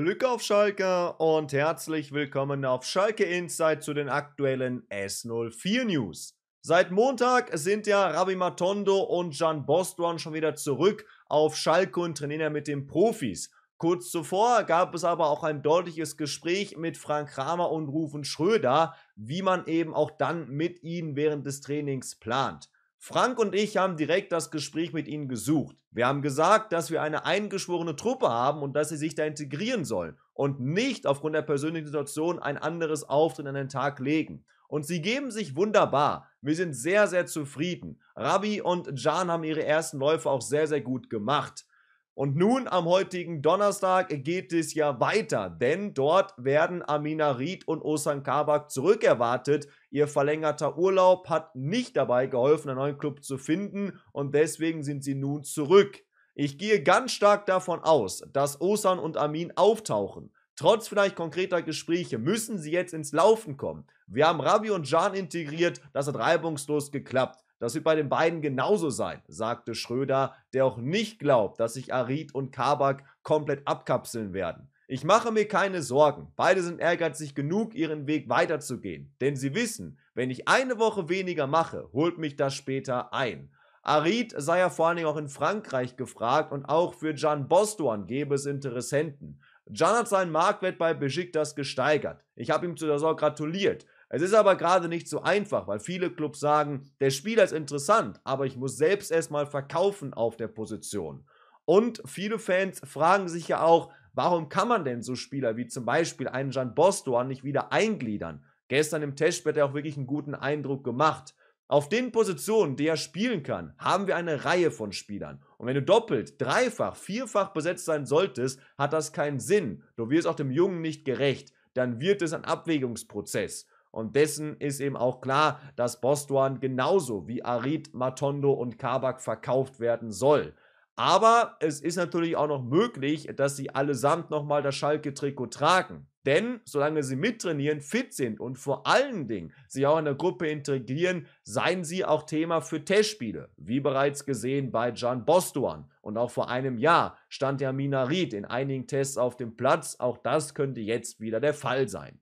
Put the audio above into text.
Glück auf Schalke und herzlich willkommen auf Schalke Insight zu den aktuellen S04 News. Seit Montag sind ja Rabi Matondo und Jan Bostron schon wieder zurück auf Schalke und trainieren ja mit den Profis. Kurz zuvor gab es aber auch ein deutliches Gespräch mit Frank Kramer und Rufen Schröder, wie man eben auch dann mit ihnen während des Trainings plant. Frank und ich haben direkt das Gespräch mit ihnen gesucht. Wir haben gesagt, dass wir eine eingeschworene Truppe haben und dass sie sich da integrieren sollen und nicht aufgrund der persönlichen Situation ein anderes Auftritt an den Tag legen. Und sie geben sich wunderbar. Wir sind sehr, sehr zufrieden. Rabbi und Jan haben ihre ersten Läufe auch sehr, sehr gut gemacht. Und nun am heutigen Donnerstag geht es ja weiter, denn dort werden Amina Ried und Osan Kabak zurückerwartet. Ihr verlängerter Urlaub hat nicht dabei geholfen, einen neuen Club zu finden und deswegen sind sie nun zurück. Ich gehe ganz stark davon aus, dass Osan und Amin auftauchen. Trotz vielleicht konkreter Gespräche müssen sie jetzt ins Laufen kommen. Wir haben Ravi und Jan integriert, das hat reibungslos geklappt. Das wird bei den beiden genauso sein, sagte Schröder, der auch nicht glaubt, dass sich Arid und Kabak komplett abkapseln werden. Ich mache mir keine Sorgen. Beide sind ehrgeizig genug, ihren Weg weiterzugehen. Denn sie wissen, wenn ich eine Woche weniger mache, holt mich das später ein. Arid sei ja vor allen Dingen auch in Frankreich gefragt und auch für Jan Bostuan gäbe es Interessenten. Jan hat seinen Marktwert bei Besiktas gesteigert. Ich habe ihm zu der Sorge gratuliert. Es ist aber gerade nicht so einfach, weil viele Clubs sagen, der Spieler ist interessant, aber ich muss selbst erstmal verkaufen auf der Position. Und viele Fans fragen sich ja auch, warum kann man denn so Spieler wie zum Beispiel einen Jan Bostoan nicht wieder eingliedern? Gestern im Testspiel hat er auch wirklich einen guten Eindruck gemacht. Auf den Positionen, die er spielen kann, haben wir eine Reihe von Spielern. Und wenn du doppelt, dreifach, vierfach besetzt sein solltest, hat das keinen Sinn. Du wirst auch dem Jungen nicht gerecht. Dann wird es ein Abwägungsprozess. Und dessen ist eben auch klar, dass Bostuan genauso wie Arid, Matondo und Kabak verkauft werden soll. Aber es ist natürlich auch noch möglich, dass sie allesamt nochmal das Schalke-Trikot tragen. Denn solange sie mittrainieren, fit sind und vor allen Dingen sich auch in der Gruppe integrieren, seien sie auch Thema für Testspiele. Wie bereits gesehen bei Jan Bostuan. Und auch vor einem Jahr stand ja Mina Minarit in einigen Tests auf dem Platz. Auch das könnte jetzt wieder der Fall sein.